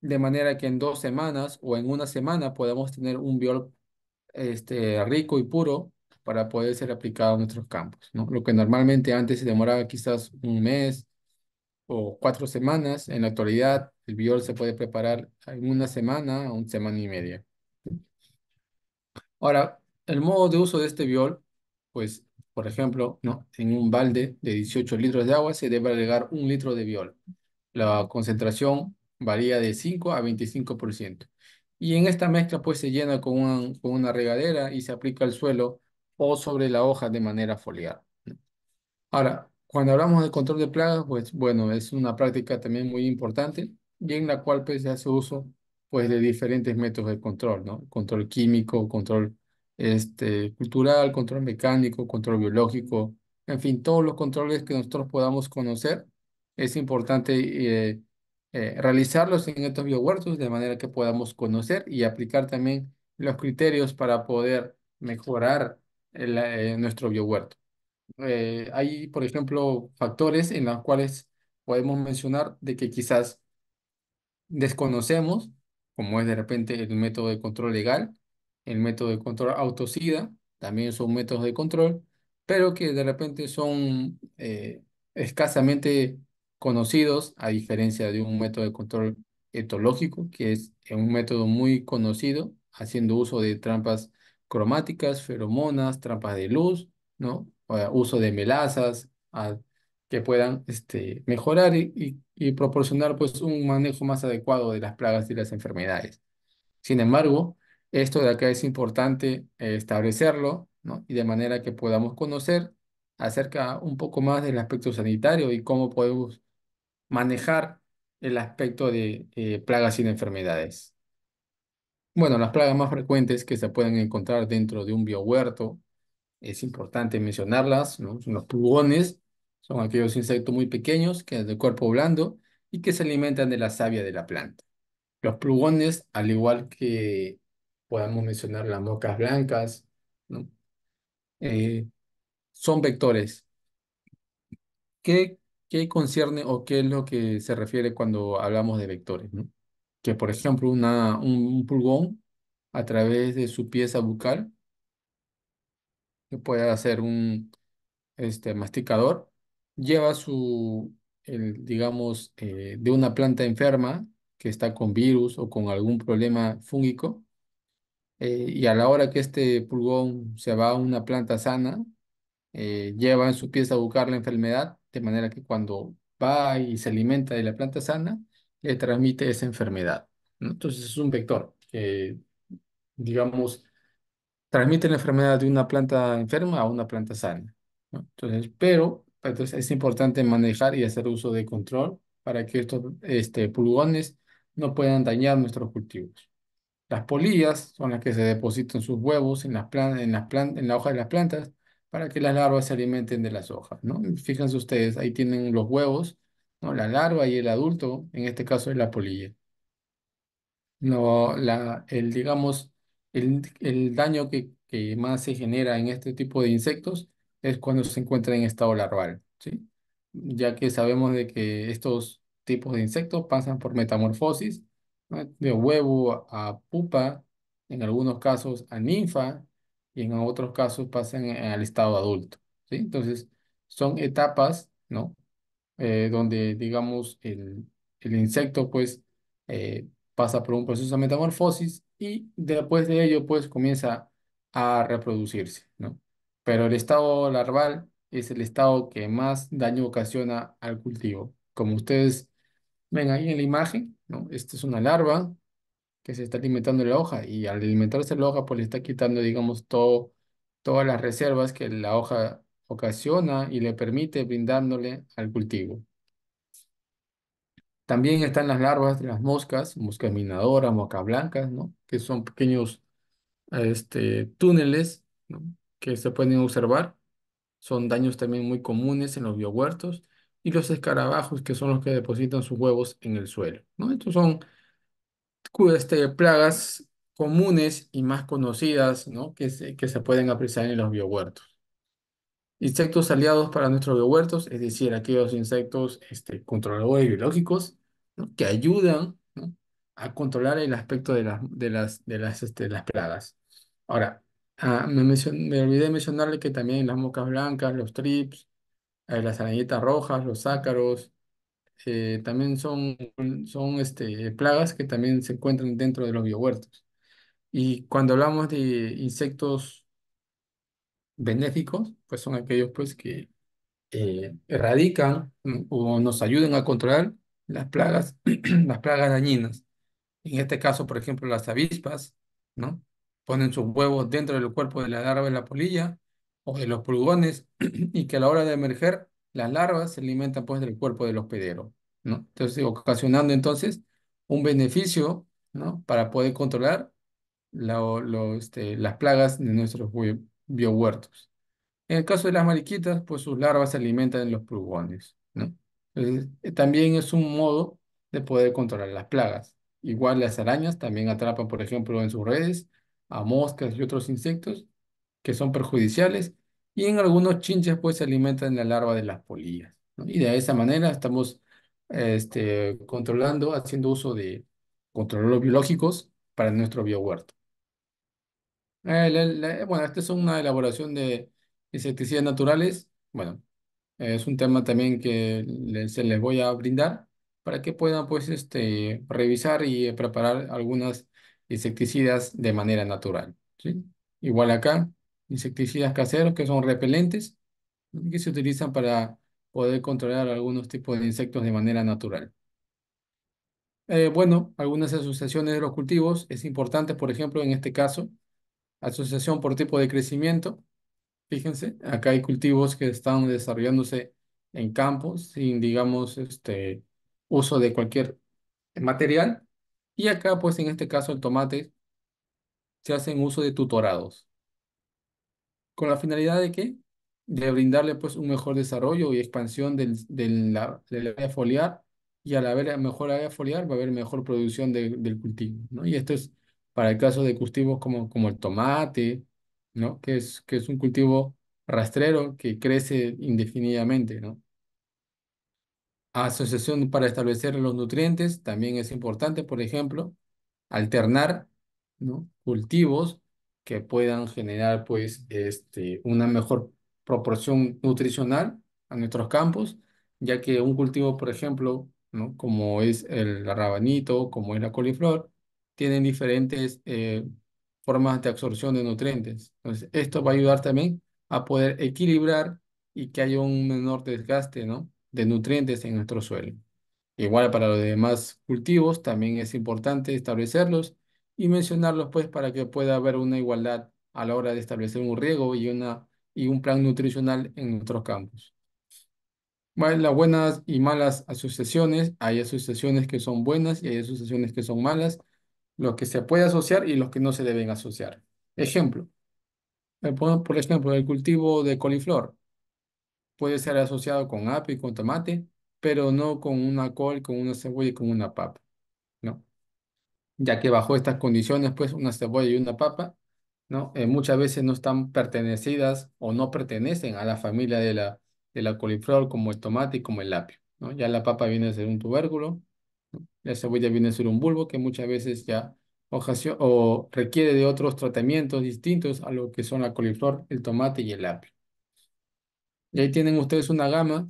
de manera que en dos semanas o en una semana podamos tener un viol este, rico y puro para poder ser aplicado a nuestros campos. Lo que normalmente antes se demoraba quizás un mes o cuatro semanas, en la actualidad el viol se puede preparar en una semana o una semana y media. Ahora, el modo de uso de este biol, pues, por ejemplo, en un balde de 18 litros de agua se debe agregar un litro de biol. La concentración varía de 5 a 25%. Y en esta mezcla, pues, se llena con, con una regadera y se aplica al suelo o sobre la hoja de manera foliar. Ahora, cuando hablamos de control de plagas, pues, bueno, es una práctica también muy importante y en la cual, pues, se hace uso pues de diferentes métodos de control, ¿no? Control químico, control este, cultural, control mecánico, control biológico, en fin, todos los controles que nosotros podamos conocer, es importante eh, eh, realizarlos en estos biohuertos de manera que podamos conocer y aplicar también los criterios para poder mejorar eh, nuestro biohuerto. hay, por ejemplo, factores en los cuales podemos mencionar de que quizás desconocemos como es de repente el método de control legal, el método de control autocida, también son métodos de control, pero que de repente son eh, escasamente conocidos, a diferencia de un método de control etológico, que es un método muy conocido, haciendo uso de trampas cromáticas, feromonas, trampas de luz, ¿no? uso de melazas, que puedan este, mejorar y, proporcionar pues, un manejo más adecuado de las plagas y las enfermedades. Sin embargo, esto de acá es importante eh, establecerlo ¿no? y de manera que podamos conocer acerca un poco más del aspecto sanitario y cómo podemos manejar el aspecto de eh, plagas y enfermedades. Bueno, las plagas más frecuentes que se pueden encontrar dentro de un biohuerto, es importante mencionarlas, ¿no? son los pulgones, son aquellos insectos muy pequeños que de cuerpo blando y que se alimentan de la savia de la planta. Los pulgones, al igual que podamos mencionar las mocas blancas, eh, son vectores. ¿Qué, ¿Qué concierne o qué es lo que se refiere cuando hablamos de vectores? Que, por ejemplo, un, pulgón a través de su pieza bucal, que puede hacer un este, masticador, lleva su, digamos, eh, de una planta enferma que está con virus o con algún problema fúngico, eh, y a la hora que este pulgón se va a una planta sana, eh, lleva en su pieza a buscar la enfermedad, de manera que cuando va y se alimenta de la planta sana, le transmite esa enfermedad. Entonces es un vector que, digamos, transmite la enfermedad de una planta enferma a una planta sana. Entonces, pero entonces es importante manejar y hacer uso de control para que estos este, pulgones no puedan dañar nuestros cultivos. Las polillas son las que se depositan sus huevos en, las en, en la hoja de las plantas para que las larvas se alimenten de las hojas. ¿no? Fíjense ustedes, ahí tienen los huevos, ¿no? la larva y el adulto, en este caso es la polilla. el, digamos, el, daño que más se genera en este tipo de insectos es cuando se encuentra en estado larval, ¿sí? Ya que sabemos de que estos tipos de insectos pasan por metamorfosis, ¿no? de huevo a pupa, en algunos casos a ninfa, y en otros casos pasan al estado adulto, ¿sí? Entonces, son etapas, ¿no? Eh, donde, digamos, el, el insecto, pues, eh, pasa por un proceso de metamorfosis y después de ello, pues, comienza a reproducirse, ¿no? pero el estado larval es el estado que más daño ocasiona al cultivo. Como ustedes ven ahí en la imagen, ¿no? Esta es una larva que se está alimentando la hoja y al alimentarse la hoja pues le está quitando, digamos, todas las reservas que la hoja ocasiona y le permite brindándole al cultivo. También están las larvas de las moscas, moscas minadoras, moscas blancas, ¿no? Que son pequeños este, túneles, ¿no? que se pueden observar. Son daños también muy comunes en los biohuertos y los escarabajos que son los que depositan sus huevos en el suelo. ¿no? Estos son este, plagas comunes y más conocidas ¿no? que, se, que se pueden apreciar en los biohuertos. Insectos aliados para nuestros biohuertos, es decir, aquellos insectos este, controladores biológicos que ayudan a controlar el aspecto de, las de las, de las, este, las plagas. Ahora, Ah, me, olvidé mencionarle que también las moscas blancas, los trips, eh, las arañitas rojas, los ácaros, eh, también son, son este, plagas que también se encuentran dentro de los biohuertos. Y cuando hablamos de insectos benéficos, pues son aquellos pues que eh, erradican mm, o nos ayudan a controlar las plagas, las plagas dañinas. En este caso, por ejemplo, las avispas, ¿no? ponen sus huevos dentro del cuerpo de la larva de la polilla o de los pulgones y que a la hora de emerger las larvas se alimentan pues del cuerpo del hospedero, ¿no? Entonces ocasionando entonces un beneficio, ¿no? Para poder controlar este, las plagas de nuestros biohuertos. En el caso de las mariquitas, pues sus larvas se alimentan en los pulgones, ¿no? Eh, también es un modo de poder controlar las plagas. Igual las arañas también atrapan, por ejemplo, en sus redes a moscas y otros insectos que son perjudiciales y en algunos chinches pues se alimentan la larva de las polillas. Y de esa manera estamos este, controlando, haciendo uso de controles biológicos para nuestro biohuerto. Eh, bueno, esta es una elaboración de insecticidas naturales. Bueno, es un tema también que se les voy a brindar para que puedan pues este, revisar y preparar algunas insecticidas de manera natural. Igual acá, insecticidas caseros que son repelentes que se utilizan para poder controlar algunos tipos de insectos de manera natural. Eh, bueno, algunas asociaciones de los cultivos es importante, por ejemplo, en este caso, asociación por tipo de crecimiento. Fíjense, acá hay cultivos que están desarrollándose en campos sin, digamos, este, uso de cualquier material y acá, pues en este caso, el tomate se hacen uso de tutorados. ¿Con la finalidad de qué? De brindarle pues un mejor desarrollo y expansión del, del, la, área foliar y al haber mejor área foliar va a haber mejor producción del cultivo, ¿no? Y esto es para el caso de cultivos como, como el tomate, ¿no? Que es, que es un cultivo rastrero que crece indefinidamente, ¿no? Asociación para establecer los nutrientes también es importante, por ejemplo, alternar cultivos que puedan generar pues, este, una mejor proporción nutricional a nuestros campos, ya que un cultivo, por ejemplo, como es el rabanito, como es la coliflor, tienen diferentes eh, formas de absorción de nutrientes. Entonces, esto va a ayudar también a poder equilibrar y que haya un menor desgaste, ¿no? de nutrientes en nuestro suelo. Igual para los demás cultivos también es importante establecerlos y mencionarlos pues para que pueda haber una igualdad a la hora de establecer un riego y, una, y un plan nutricional en nuestros campos. Bueno, las buenas y malas asociaciones, hay asociaciones que son buenas y hay asociaciones que son malas, los que se puede asociar y los que no se deben asociar. Ejemplo, por ejemplo, el cultivo de coliflor puede ser asociado con apio y con tomate, pero no con una col, con una cebolla y con una papa, ¿no? Ya que bajo estas condiciones, pues una cebolla y una papa, ¿no? Eh, muchas veces no están pertenecidas o no pertenecen a la familia de la, de la coliflor como el tomate y como el apio, ¿no? Ya la papa viene a ser un tubérculo, la cebolla viene a ser un bulbo que muchas veces ya o requiere de otros tratamientos distintos a lo que son la coliflor, el tomate y el apio. Y ahí tienen ustedes una gama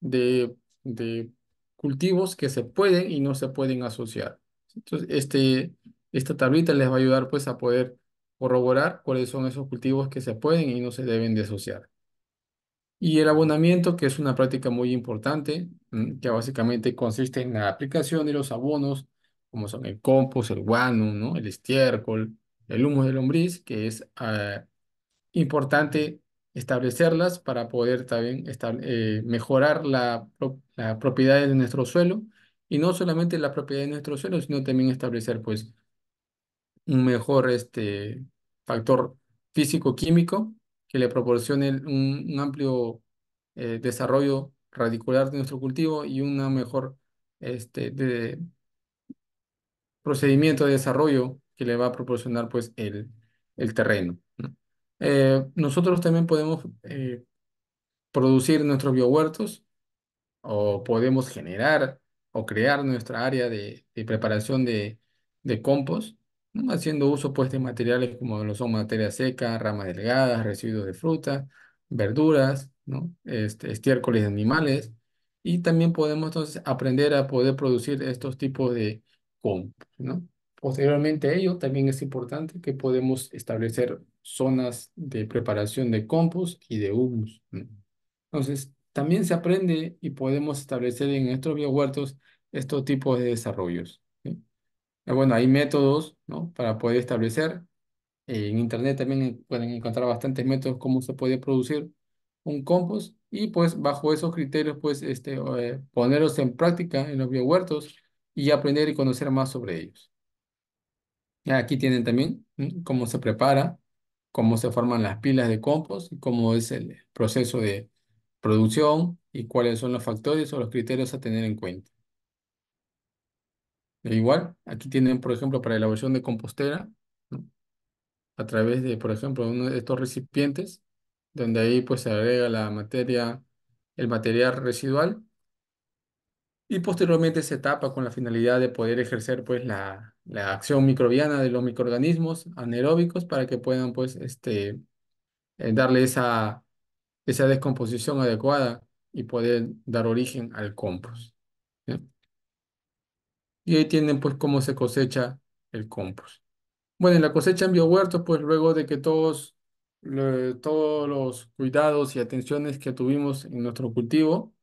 de, de cultivos que se pueden y no se pueden asociar. Entonces, este, esta tablita les va a ayudar pues a poder corroborar cuáles son esos cultivos que se pueden y no se deben de asociar. Y el abonamiento, que es una práctica muy importante, mm, que básicamente consiste en la aplicación de los abonos, como son el compost, el guano, ¿no? el estiércol, el humo de lombriz, que es ah, importante establecerlas para poder también estar eh, mejorar la, propiedad de nuestro suelo y no solamente la propiedad de nuestro suelo, sino también establecer pues un mejor este, factor físico-químico que le proporcione un, amplio eh, desarrollo radicular de nuestro cultivo y un mejor este, procedimiento de desarrollo que le va a proporcionar pues el terreno. Eh, nosotros también podemos eh, producir nuestros biohuertos o podemos generar o crear nuestra área de, preparación de, compost, haciendo uso pues, de materiales como lo son materia seca, ramas delgadas, residuos de fruta, verduras, ¿no? este, estiércoles de animales, y también podemos entonces aprender a poder producir estos tipos de compost, ¿no? Posteriormente a ello, también es importante que podemos establecer zonas de preparación de compost y de humus. Entonces, también se aprende y podemos establecer en nuestros biohuertos estos tipos de desarrollos. Eh, bueno, hay métodos ¿no? para poder establecer. En Internet también pueden encontrar bastantes métodos cómo se puede producir un compost y pues bajo esos criterios pues este, eh, ponerlos en práctica en los biohuertos y aprender y conocer más sobre ellos. Aquí tienen también cómo se prepara cómo se forman las pilas de compost y cómo es el proceso de producción y cuáles son los factores o los criterios a tener en cuenta. E igual, aquí tienen, por ejemplo, para elaboración de compostera, a través de, por ejemplo, uno de estos recipientes, donde ahí pues se agrega la materia, el material residual y posteriormente se tapa con la finalidad de poder ejercer pues la, acción microbiana de los microorganismos anaeróbicos para que puedan pues este eh, darle esa, esa descomposición adecuada y poder dar origen al compost. Y ahí tienen pues cómo se cosecha el compost. Bueno, en la cosecha en biohuertos pues luego de que todos, eh, todos los cuidados y atenciones que tuvimos en nuestro cultivo,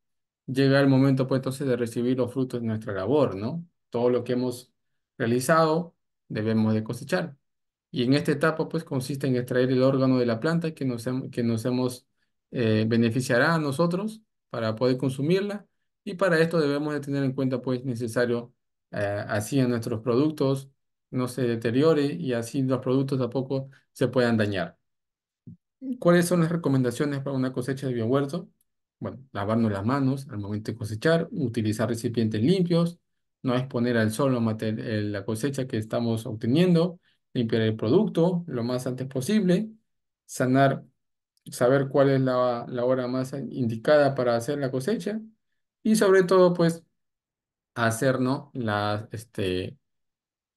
llega el momento, pues entonces, de recibir los frutos de nuestra labor, ¿no? Todo lo que hemos realizado debemos de cosechar. Y en esta etapa, pues, consiste en extraer el órgano de la planta que nos, que nos hemos eh, beneficiará a nosotros para poder consumirla. Y para esto debemos de tener en cuenta, pues, necesario eh, así en nuestros productos no se deteriore y así los productos tampoco se puedan dañar. ¿Cuáles son las recomendaciones para una cosecha de biohuerto? bueno, lavarnos las manos al momento de cosechar, utilizar recipientes limpios, no exponer al sol la cosecha que estamos obteniendo, limpiar el producto lo más antes posible, sanar, saber cuál es la, hora más indicada para hacer la cosecha y sobre todo pues hacernos las, este,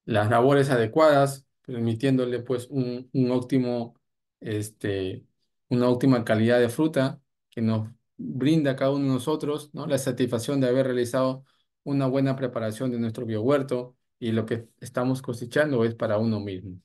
las labores adecuadas, permitiéndole pues un, óptimo, este, una óptima calidad de fruta que nos brinda a cada uno de nosotros la satisfacción de haber realizado una buena preparación de nuestro biohuerto y lo que estamos cosechando es para uno mismo.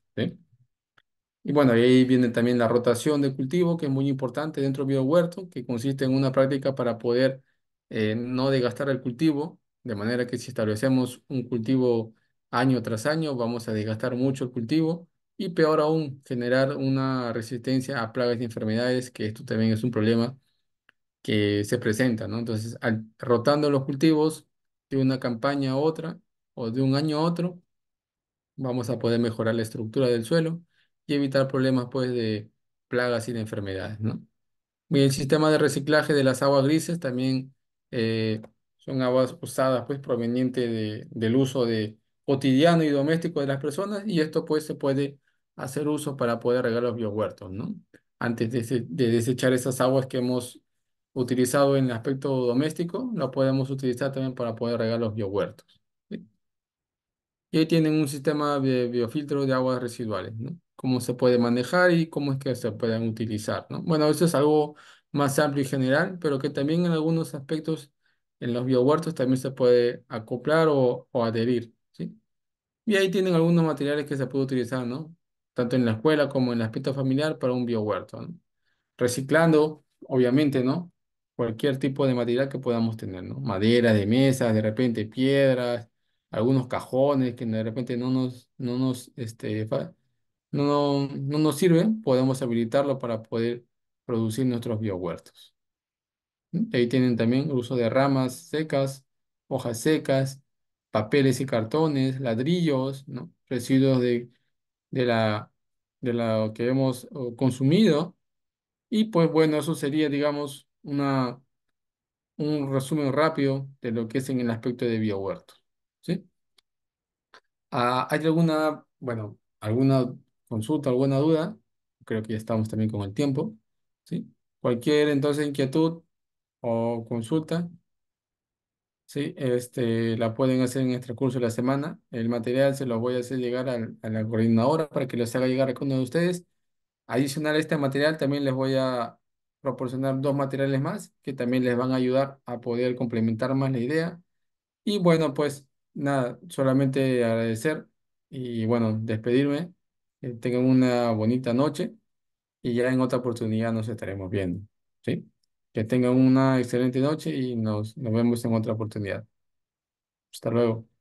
Y bueno, ahí viene también la rotación de cultivo, que es muy importante dentro del biohuerto, que consiste en una práctica para poder eh, no desgastar el cultivo, de manera que si establecemos un cultivo año tras año, vamos a desgastar mucho el cultivo y peor aún, generar una resistencia a plagas y enfermedades, que esto también es un problema que se presentan, ¿no? Entonces, rotando los cultivos de una campaña a otra o de un año a otro, vamos a poder mejorar la estructura del suelo y evitar problemas pues de plagas y de enfermedades, ¿no? Y el sistema de reciclaje de las aguas grises también eh, son aguas usadas pues provenientes del uso de cotidiano y doméstico de las personas y esto pues se puede hacer uso para poder regar los biohuertos, ¿no? Antes de desechar esas aguas que hemos utilizado en el aspecto doméstico, lo podemos utilizar también para poder regar los biohuertos. Y ahí tienen un sistema de biofiltro de aguas residuales, ¿no? Cómo se puede manejar y cómo es que se pueden utilizar, ¿no? Bueno, eso es algo más amplio y general, pero que también en algunos aspectos en los biohuertos también se puede acoplar o, adherir, ¿sí? Y ahí tienen algunos materiales que se puede utilizar, ¿no? Tanto en la escuela como en el aspecto familiar para un biohuerto, ¿no? Reciclando, obviamente, ¿no? cualquier tipo de material que podamos tener, ¿no? Madera de mesas, de repente piedras, algunos cajones que de repente no nos, no nos, este, no, no nos sirven, podemos habilitarlo para poder producir nuestros biohuertos. Ahí tienen también el uso de ramas secas, hojas secas, papeles y cartones, ladrillos, ¿no? residuos de, de, la, de la que hemos consumido. Y pues bueno, eso sería, digamos, una, un resumen rápido de lo que es en el aspecto de BioHuerto. ¿sí? Ah, ¿Hay alguna, bueno, alguna consulta, alguna duda? Creo que ya estamos también con el tiempo. ¿sí? Cualquier entonces inquietud o consulta, ¿sí? este, la pueden hacer en este curso de la semana. El material se lo voy a hacer llegar a la coordinadora para que les haga llegar a cada uno de ustedes. Adicional este material, también les voy a proporcionar dos materiales más que también les van a ayudar a poder complementar más la idea. Y bueno, pues nada, solamente agradecer y bueno, despedirme. Que eh, tengan una bonita noche y ya en otra oportunidad nos estaremos viendo. ¿sí? Que tengan una excelente noche y nos, nos vemos en otra oportunidad. Hasta luego.